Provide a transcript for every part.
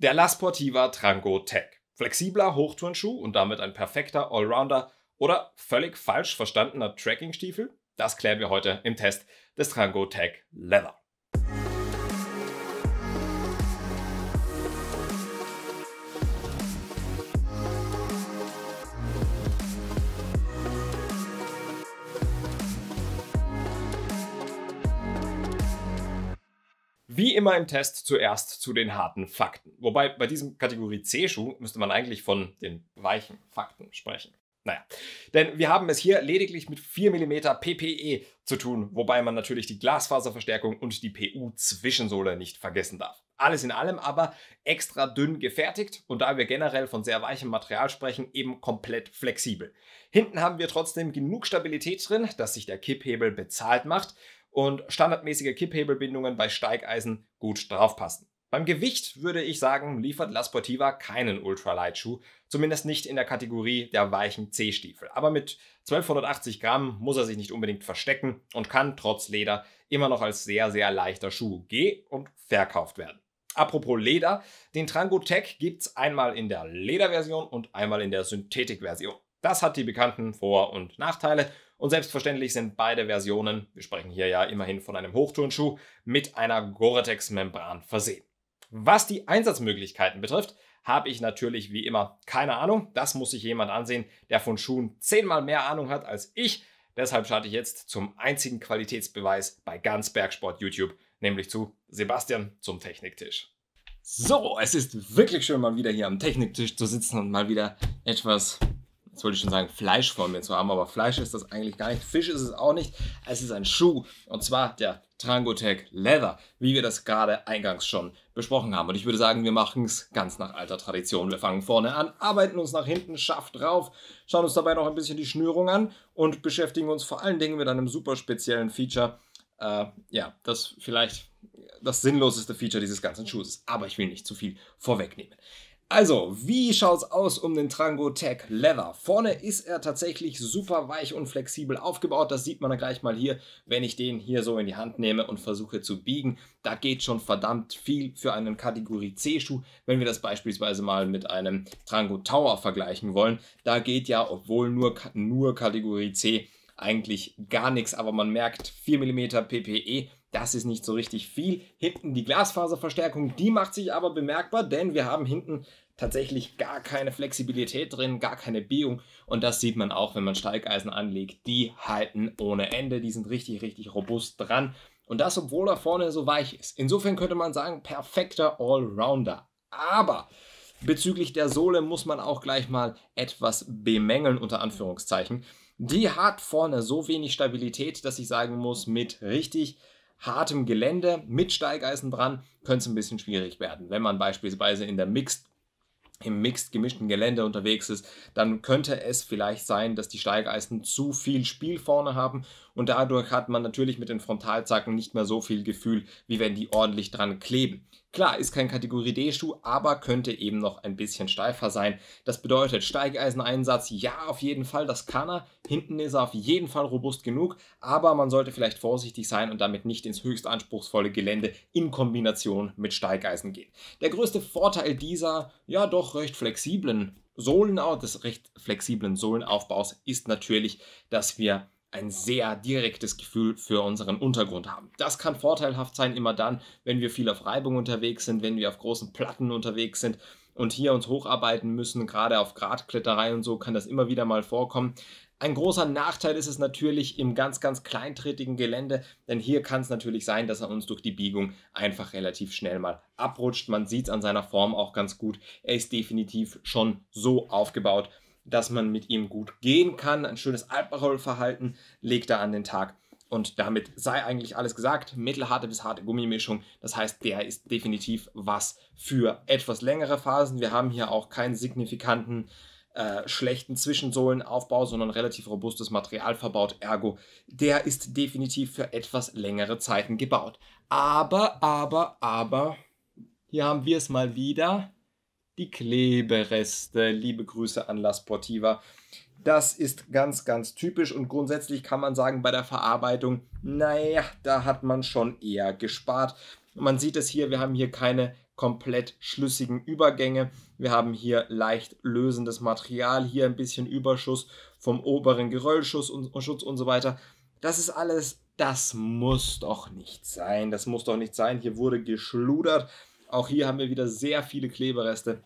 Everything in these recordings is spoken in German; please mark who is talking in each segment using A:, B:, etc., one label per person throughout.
A: Der La Sportiva Trango Tech. Flexibler Hochturnschuh und damit ein perfekter Allrounder oder völlig falsch verstandener Trekkingstiefel? Das klären wir heute im Test des Trango Tech Leather. wie immer im Test zuerst zu den harten Fakten. Wobei bei diesem Kategorie C-Schuh müsste man eigentlich von den weichen Fakten sprechen. Naja, denn wir haben es hier lediglich mit 4 mm PPE zu tun, wobei man natürlich die Glasfaserverstärkung und die PU-Zwischensohle nicht vergessen darf. Alles in allem aber extra dünn gefertigt und da wir generell von sehr weichem Material sprechen, eben komplett flexibel. Hinten haben wir trotzdem genug Stabilität drin, dass sich der Kipphebel bezahlt macht und standardmäßige Kipphebelbindungen bei Steigeisen gut draufpassen. Beim Gewicht würde ich sagen, liefert La Sportiva keinen Ultralight-Schuh, zumindest nicht in der Kategorie der weichen C-Stiefel. Aber mit 1280 Gramm muss er sich nicht unbedingt verstecken und kann trotz Leder immer noch als sehr, sehr leichter Schuh geh- und verkauft werden. Apropos Leder, den Trango Tech es einmal in der Lederversion und einmal in der Synthetikversion. Das hat die bekannten Vor- und Nachteile und selbstverständlich sind beide Versionen, wir sprechen hier ja immerhin von einem Hochturnschuh, mit einer Gore-Tex-Membran versehen. Was die Einsatzmöglichkeiten betrifft, habe ich natürlich wie immer keine Ahnung. Das muss sich jemand ansehen, der von Schuhen zehnmal mehr Ahnung hat als ich. Deshalb starte ich jetzt zum einzigen Qualitätsbeweis bei ganz Bergsport YouTube, nämlich zu Sebastian zum Techniktisch. So, es ist wirklich schön, mal wieder hier am Techniktisch zu sitzen und mal wieder etwas jetzt wollte ich schon sagen, Fleisch vor mir zu haben, aber Fleisch ist das eigentlich gar nicht. Fisch ist es auch nicht. Es ist ein Schuh und zwar der Trangotech Leather, wie wir das gerade eingangs schon besprochen haben. Und ich würde sagen, wir machen es ganz nach alter Tradition. Wir fangen vorne an, arbeiten uns nach hinten schafft drauf, schauen uns dabei noch ein bisschen die Schnürung an und beschäftigen uns vor allen Dingen mit einem super speziellen Feature. Äh, ja, das vielleicht das sinnloseste Feature dieses ganzen Schuhs ist. Aber ich will nicht zu viel vorwegnehmen. Also, wie schaut's aus um den Trango Tech Leather? Vorne ist er tatsächlich super weich und flexibel aufgebaut. Das sieht man gleich mal hier, wenn ich den hier so in die Hand nehme und versuche zu biegen. Da geht schon verdammt viel für einen Kategorie C Schuh. Wenn wir das beispielsweise mal mit einem Trango Tower vergleichen wollen, da geht ja, obwohl nur, nur Kategorie C, eigentlich gar nichts. Aber man merkt 4 mm PPE das ist nicht so richtig viel. Hinten die Glasfaserverstärkung, die macht sich aber bemerkbar, denn wir haben hinten tatsächlich gar keine Flexibilität drin, gar keine Biegung. Und das sieht man auch, wenn man Steigeisen anlegt. Die halten ohne Ende, die sind richtig, richtig robust dran. Und das, obwohl er vorne so weich ist. Insofern könnte man sagen, perfekter Allrounder. Aber bezüglich der Sohle muss man auch gleich mal etwas bemängeln, unter Anführungszeichen. Die hat vorne so wenig Stabilität, dass ich sagen muss, mit richtig hartem Gelände mit Steigeisen dran, könnte es ein bisschen schwierig werden. Wenn man beispielsweise in der Mixed im mixed gemischten Gelände unterwegs ist, dann könnte es vielleicht sein, dass die Steigeisen zu viel Spiel vorne haben und dadurch hat man natürlich mit den Frontalzacken nicht mehr so viel Gefühl, wie wenn die ordentlich dran kleben. Klar, ist kein Kategorie D-Schuh, aber könnte eben noch ein bisschen steifer sein. Das bedeutet Steigeiseneinsatz, ja, auf jeden Fall, das kann er. Hinten ist er auf jeden Fall robust genug, aber man sollte vielleicht vorsichtig sein und damit nicht ins höchst anspruchsvolle Gelände in Kombination mit Steigeisen gehen. Der größte Vorteil dieser, ja, doch recht flexiblen Sohlen, des recht flexiblen Sohlenaufbaus ist natürlich, dass wir ein sehr direktes Gefühl für unseren Untergrund haben. Das kann vorteilhaft sein, immer dann, wenn wir viel auf Reibung unterwegs sind, wenn wir auf großen Platten unterwegs sind und hier uns hocharbeiten müssen, gerade auf Gradkletterei und so kann das immer wieder mal vorkommen. Ein großer Nachteil ist es natürlich im ganz, ganz kleintritigen Gelände, denn hier kann es natürlich sein, dass er uns durch die Biegung einfach relativ schnell mal abrutscht. Man sieht es an seiner Form auch ganz gut. Er ist definitiv schon so aufgebaut, dass man mit ihm gut gehen kann. Ein schönes Alkoholverhalten legt er an den Tag. Und damit sei eigentlich alles gesagt. Mittelharte bis harte Gummimischung. Das heißt, der ist definitiv was für etwas längere Phasen. Wir haben hier auch keinen signifikanten äh, schlechten Zwischensohlenaufbau, sondern relativ robustes Material verbaut. Ergo, der ist definitiv für etwas längere Zeiten gebaut. Aber, aber, aber, hier haben wir es mal wieder die Klebereste. Liebe Grüße an La Sportiva. Das ist ganz, ganz typisch und grundsätzlich kann man sagen, bei der Verarbeitung, naja, da hat man schon eher gespart. Man sieht es hier, wir haben hier keine komplett schlüssigen Übergänge. Wir haben hier leicht lösendes Material, hier ein bisschen Überschuss vom oberen Geröllschutz und, Schutz und so weiter. Das ist alles, das muss doch nicht sein. Das muss doch nicht sein. Hier wurde geschludert. Auch hier haben wir wieder sehr viele Klebereste.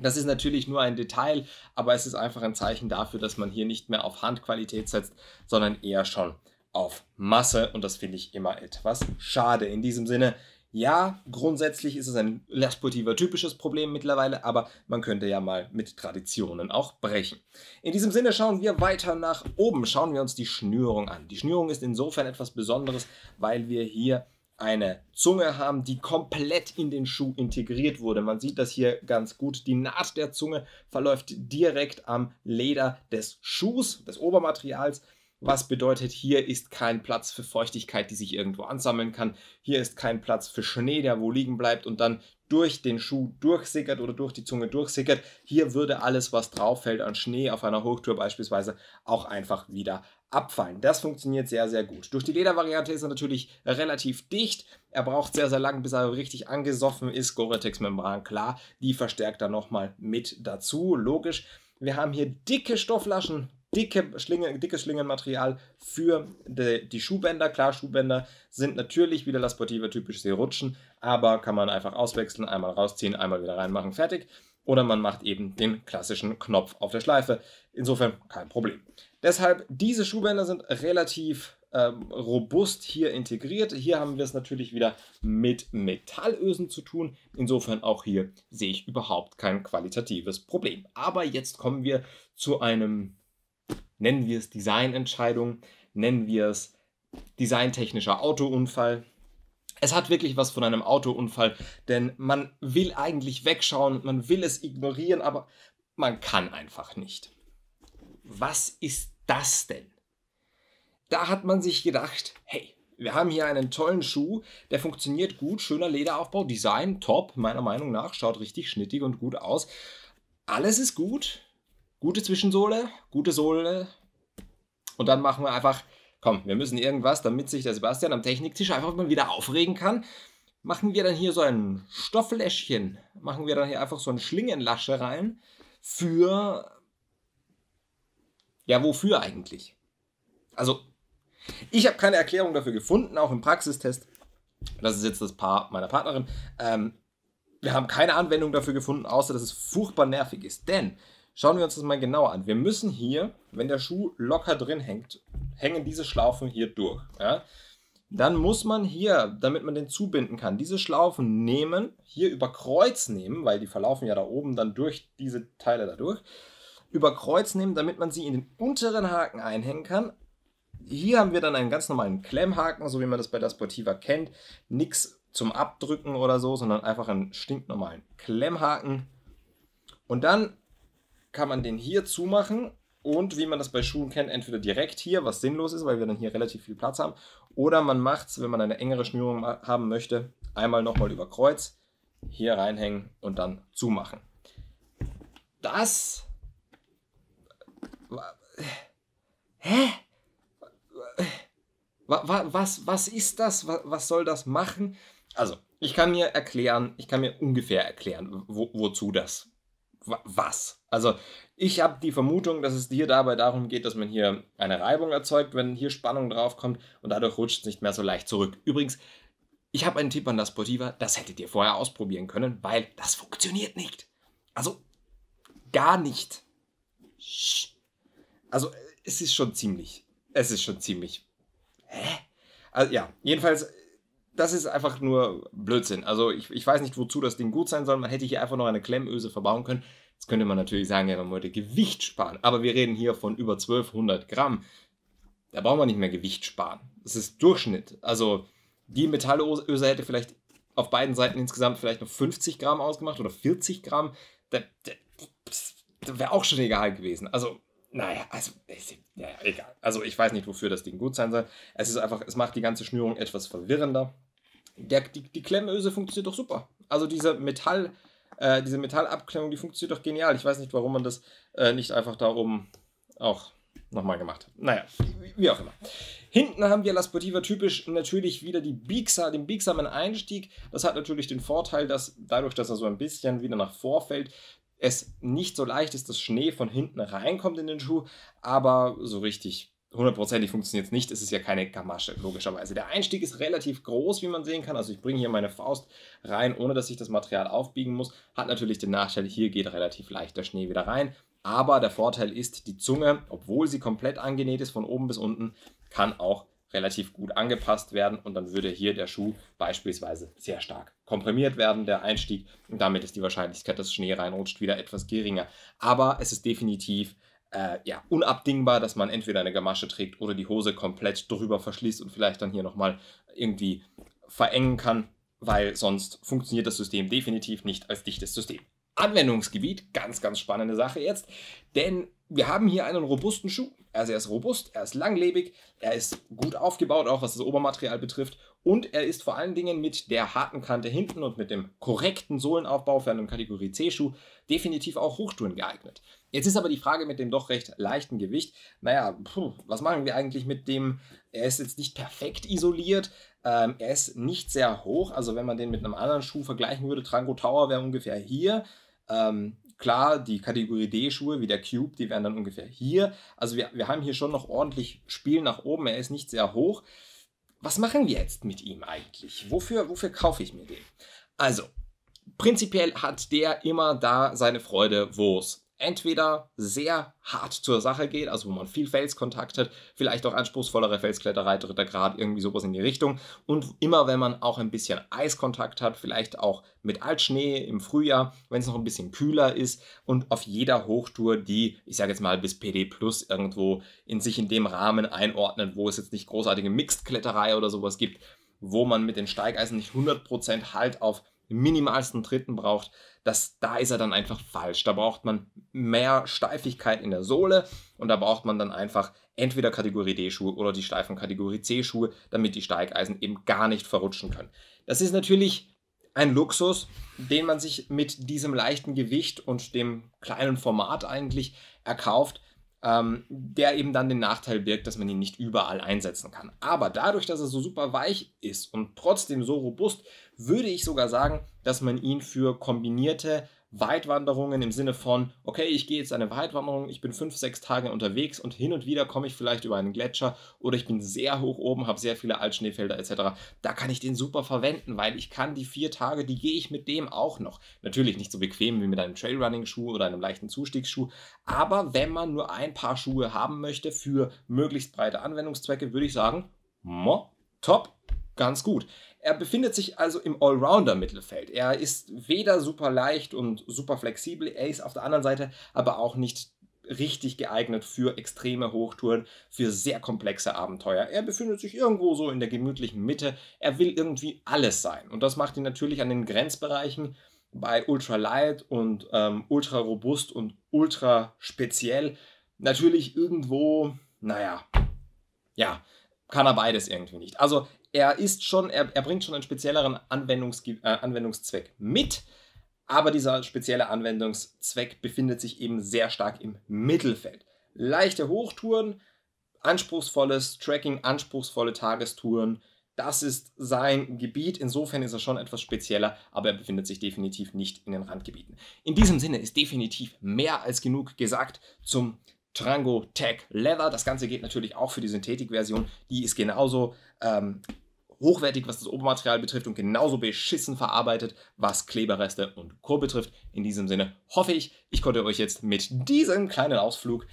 A: Das ist natürlich nur ein Detail, aber es ist einfach ein Zeichen dafür, dass man hier nicht mehr auf Handqualität setzt, sondern eher schon auf Masse und das finde ich immer etwas schade. In diesem Sinne, ja, grundsätzlich ist es ein Lasportiver typisches Problem mittlerweile, aber man könnte ja mal mit Traditionen auch brechen. In diesem Sinne schauen wir weiter nach oben, schauen wir uns die Schnürung an. Die Schnürung ist insofern etwas Besonderes, weil wir hier eine Zunge haben, die komplett in den Schuh integriert wurde. Man sieht das hier ganz gut. Die Naht der Zunge verläuft direkt am Leder des Schuhs, des Obermaterials. Was bedeutet, hier ist kein Platz für Feuchtigkeit, die sich irgendwo ansammeln kann. Hier ist kein Platz für Schnee, der wo liegen bleibt und dann durch den Schuh durchsickert oder durch die Zunge durchsickert. Hier würde alles, was drauf fällt an Schnee auf einer Hochtour beispielsweise, auch einfach wieder abfallen. Das funktioniert sehr, sehr gut. Durch die Ledervariante ist er natürlich relativ dicht. Er braucht sehr, sehr lang, bis er richtig angesoffen ist. Gore-Tex-Membran, klar, die verstärkt er nochmal mit dazu. Logisch. Wir haben hier dicke Stoffflaschen, dicke Schlinge, dickes Schlingenmaterial für de, die Schuhbänder. Klar, Schuhbänder sind natürlich wieder das Sportive typisch, sie rutschen, aber kann man einfach auswechseln, einmal rausziehen, einmal wieder reinmachen, fertig. Oder man macht eben den klassischen Knopf auf der Schleife. Insofern kein Problem. Deshalb, diese Schuhbänder sind relativ ähm, robust hier integriert. Hier haben wir es natürlich wieder mit Metallösen zu tun. Insofern auch hier sehe ich überhaupt kein qualitatives Problem. Aber jetzt kommen wir zu einem, nennen wir es Designentscheidung, nennen wir es designtechnischer Autounfall. Es hat wirklich was von einem Autounfall, denn man will eigentlich wegschauen, man will es ignorieren, aber man kann einfach nicht. Was ist das denn? Da hat man sich gedacht, hey, wir haben hier einen tollen Schuh, der funktioniert gut, schöner Lederaufbau, Design top, meiner Meinung nach, schaut richtig schnittig und gut aus. Alles ist gut, gute Zwischensohle, gute Sohle. Und dann machen wir einfach, komm, wir müssen irgendwas, damit sich der Sebastian am Techniktisch einfach mal wieder aufregen kann. Machen wir dann hier so ein Stoffläschchen, machen wir dann hier einfach so ein Schlingenlasche rein für ja, wofür eigentlich? Also, ich habe keine Erklärung dafür gefunden, auch im Praxistest. Das ist jetzt das Paar meiner Partnerin. Ähm, wir haben keine Anwendung dafür gefunden, außer dass es furchtbar nervig ist. Denn schauen wir uns das mal genauer an. Wir müssen hier, wenn der Schuh locker drin hängt, hängen diese Schlaufen hier durch. Ja? Dann muss man hier, damit man den zubinden kann, diese Schlaufen nehmen, hier über Kreuz nehmen, weil die verlaufen ja da oben dann durch diese Teile dadurch über Kreuz nehmen, damit man sie in den unteren Haken einhängen kann. Hier haben wir dann einen ganz normalen Klemmhaken, so wie man das bei der Sportiva kennt. Nichts zum Abdrücken oder so, sondern einfach einen stinknormalen Klemmhaken. Und dann kann man den hier zumachen und wie man das bei Schuhen kennt, entweder direkt hier, was sinnlos ist, weil wir dann hier relativ viel Platz haben, oder man macht es, wenn man eine engere Schnürung haben möchte, einmal nochmal über Kreuz, hier reinhängen und dann zumachen. Das Hä? Was, was ist das? Was soll das machen? Also, ich kann mir erklären, ich kann mir ungefähr erklären, wo, wozu das. Was? Also, ich habe die Vermutung, dass es hier dabei darum geht, dass man hier eine Reibung erzeugt, wenn hier Spannung draufkommt und dadurch rutscht es nicht mehr so leicht zurück. Übrigens, ich habe einen Tipp an das Sportiva, das hättet ihr vorher ausprobieren können, weil das funktioniert nicht. Also, gar nicht. Shh. Also es ist schon ziemlich. Es ist schon ziemlich. Hä? Also, ja, jedenfalls, das ist einfach nur Blödsinn. Also ich, ich weiß nicht, wozu das Ding gut sein soll. Man hätte hier einfach noch eine Klemmöse verbauen können. Jetzt könnte man natürlich sagen, ja, man wollte Gewicht sparen. Aber wir reden hier von über 1200 Gramm. Da braucht man nicht mehr Gewicht sparen. Das ist Durchschnitt. Also die Metallöse hätte vielleicht auf beiden Seiten insgesamt vielleicht noch 50 Gramm ausgemacht oder 40 Gramm. Das, da, da wäre auch schon egal gewesen. Also naja, also, ja, egal. Also, ich weiß nicht, wofür das Ding gut sein soll. Es ist einfach, es macht die ganze Schnürung etwas verwirrender. Der, die, die Klemmöse funktioniert doch super. Also, diese Metall, äh, diese Metallabklemmung, die funktioniert doch genial. Ich weiß nicht, warum man das äh, nicht einfach da oben auch nochmal gemacht hat. Naja, wie auch immer. Hinten haben wir La Sportiva typisch natürlich wieder die Biegsa, den biegsamen Einstieg. Das hat natürlich den Vorteil, dass dadurch, dass er so ein bisschen wieder nach vorfällt, es nicht so leicht ist, dass Schnee von hinten reinkommt in den Schuh, aber so richtig hundertprozentig funktioniert es nicht. Es ist ja keine Gamasche, logischerweise. Der Einstieg ist relativ groß, wie man sehen kann. Also ich bringe hier meine Faust rein, ohne dass ich das Material aufbiegen muss. Hat natürlich den Nachteil, hier geht relativ leicht der Schnee wieder rein. Aber der Vorteil ist, die Zunge, obwohl sie komplett angenäht ist von oben bis unten, kann auch relativ gut angepasst werden und dann würde hier der Schuh beispielsweise sehr stark komprimiert werden, der Einstieg. Und damit ist die Wahrscheinlichkeit, dass Schnee reinrutscht, wieder etwas geringer. Aber es ist definitiv äh, ja, unabdingbar, dass man entweder eine Gamasche trägt oder die Hose komplett drüber verschließt und vielleicht dann hier nochmal irgendwie verengen kann, weil sonst funktioniert das System definitiv nicht als dichtes System. Anwendungsgebiet. Ganz, ganz spannende Sache jetzt, denn wir haben hier einen robusten Schuh. Also er ist robust, er ist langlebig, er ist gut aufgebaut, auch was das Obermaterial betrifft. Und er ist vor allen Dingen mit der harten Kante hinten und mit dem korrekten Sohlenaufbau für einen Kategorie C-Schuh definitiv auch Hochtouren geeignet. Jetzt ist aber die Frage mit dem doch recht leichten Gewicht. Naja, puh, was machen wir eigentlich mit dem? Er ist jetzt nicht perfekt isoliert, ähm, er ist nicht sehr hoch. Also wenn man den mit einem anderen Schuh vergleichen würde, Trango Tower wäre ungefähr hier. Ähm, klar, die Kategorie D-Schuhe wie der Cube, die wären dann ungefähr hier. Also wir, wir haben hier schon noch ordentlich Spiel nach oben. Er ist nicht sehr hoch. Was machen wir jetzt mit ihm eigentlich? Wofür, wofür kaufe ich mir den? Also, prinzipiell hat der immer da seine Freude, wo es entweder sehr hart zur Sache geht, also wo man viel Felskontakt hat, vielleicht auch anspruchsvollere Felskletterei, dritter Grad, irgendwie sowas in die Richtung. Und immer wenn man auch ein bisschen Eiskontakt hat, vielleicht auch mit Altschnee im Frühjahr, wenn es noch ein bisschen kühler ist und auf jeder Hochtour, die, ich sage jetzt mal, bis PD Plus irgendwo in sich in dem Rahmen einordnet, wo es jetzt nicht großartige Mixed-Kletterei oder sowas gibt, wo man mit den Steigeisen nicht 100% Halt auf im minimalsten Tritten braucht, das, da ist er dann einfach falsch. Da braucht man mehr Steifigkeit in der Sohle und da braucht man dann einfach entweder Kategorie D-Schuhe oder die steifen Kategorie C-Schuhe, damit die Steigeisen eben gar nicht verrutschen können. Das ist natürlich ein Luxus, den man sich mit diesem leichten Gewicht und dem kleinen Format eigentlich erkauft ähm, der eben dann den Nachteil birgt, dass man ihn nicht überall einsetzen kann. Aber dadurch, dass er so super weich ist und trotzdem so robust, würde ich sogar sagen, dass man ihn für kombinierte Weitwanderungen im Sinne von, okay, ich gehe jetzt eine Weitwanderung, ich bin fünf, sechs Tage unterwegs und hin und wieder komme ich vielleicht über einen Gletscher oder ich bin sehr hoch oben, habe sehr viele Altschneefelder etc. Da kann ich den super verwenden, weil ich kann die vier Tage, die gehe ich mit dem auch noch. Natürlich nicht so bequem wie mit einem Trailrunning-Schuh oder einem leichten Zustiegsschuh, aber wenn man nur ein paar Schuhe haben möchte für möglichst breite Anwendungszwecke, würde ich sagen, mo, top, ganz gut. Er befindet sich also im Allrounder-Mittelfeld. Er ist weder super leicht und super flexibel, er ist auf der anderen Seite aber auch nicht richtig geeignet für extreme Hochtouren, für sehr komplexe Abenteuer. Er befindet sich irgendwo so in der gemütlichen Mitte. Er will irgendwie alles sein. Und das macht ihn natürlich an den Grenzbereichen bei Ultra Light und ähm, Ultra Robust und Ultra Speziell natürlich irgendwo, naja, ja, kann er beides irgendwie nicht. Also er ist schon, er, er bringt schon einen spezielleren Anwendungs, äh, Anwendungszweck mit, aber dieser spezielle Anwendungszweck befindet sich eben sehr stark im Mittelfeld. Leichte Hochtouren, anspruchsvolles Tracking, anspruchsvolle Tagestouren, das ist sein Gebiet. Insofern ist er schon etwas spezieller, aber er befindet sich definitiv nicht in den Randgebieten. In diesem Sinne ist definitiv mehr als genug gesagt zum Trango Tech Leather. Das Ganze geht natürlich auch für die Synthetikversion. Die ist genauso ähm, hochwertig, was das Obermaterial betrifft und genauso beschissen verarbeitet, was Kleberreste und Co. betrifft. In diesem Sinne hoffe ich, ich konnte euch jetzt mit diesem kleinen Ausflug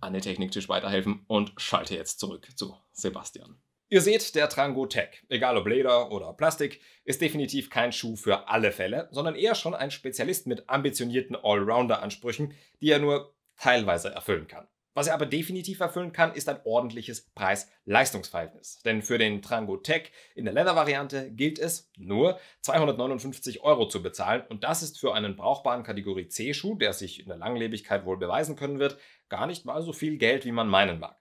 A: an den Techniktisch weiterhelfen und schalte jetzt zurück zu Sebastian. Ihr seht, der Trango Tech, egal ob Leder oder Plastik, ist definitiv kein Schuh für alle Fälle, sondern eher schon ein Spezialist mit ambitionierten Allrounder-Ansprüchen, die er nur teilweise erfüllen kann. Was er aber definitiv erfüllen kann, ist ein ordentliches Preis-Leistungsverhältnis. Denn für den Trango Tech in der Leather-Variante gilt es, nur 259 Euro zu bezahlen. Und das ist für einen brauchbaren Kategorie C-Schuh, der sich in der Langlebigkeit wohl beweisen können wird, gar nicht mal so viel Geld, wie man meinen mag.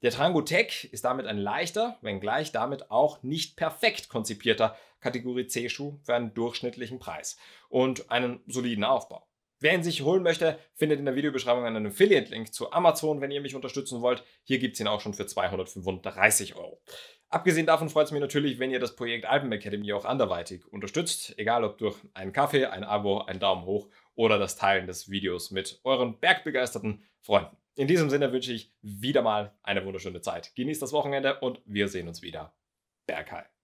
A: Der Trango Tech ist damit ein leichter, wenngleich damit auch nicht perfekt konzipierter Kategorie C-Schuh für einen durchschnittlichen Preis und einen soliden Aufbau. Wer ihn sich holen möchte, findet in der Videobeschreibung einen Affiliate-Link zu Amazon, wenn ihr mich unterstützen wollt. Hier gibt es ihn auch schon für 235 Euro. Abgesehen davon freut es mich natürlich, wenn ihr das Projekt Alpen Academy auch anderweitig unterstützt, egal ob durch einen Kaffee, ein Abo, einen Daumen hoch oder das Teilen des Videos mit euren bergbegeisterten Freunden. In diesem Sinne wünsche ich wieder mal eine wunderschöne Zeit. Genießt das Wochenende und wir sehen uns wieder. Bergheim.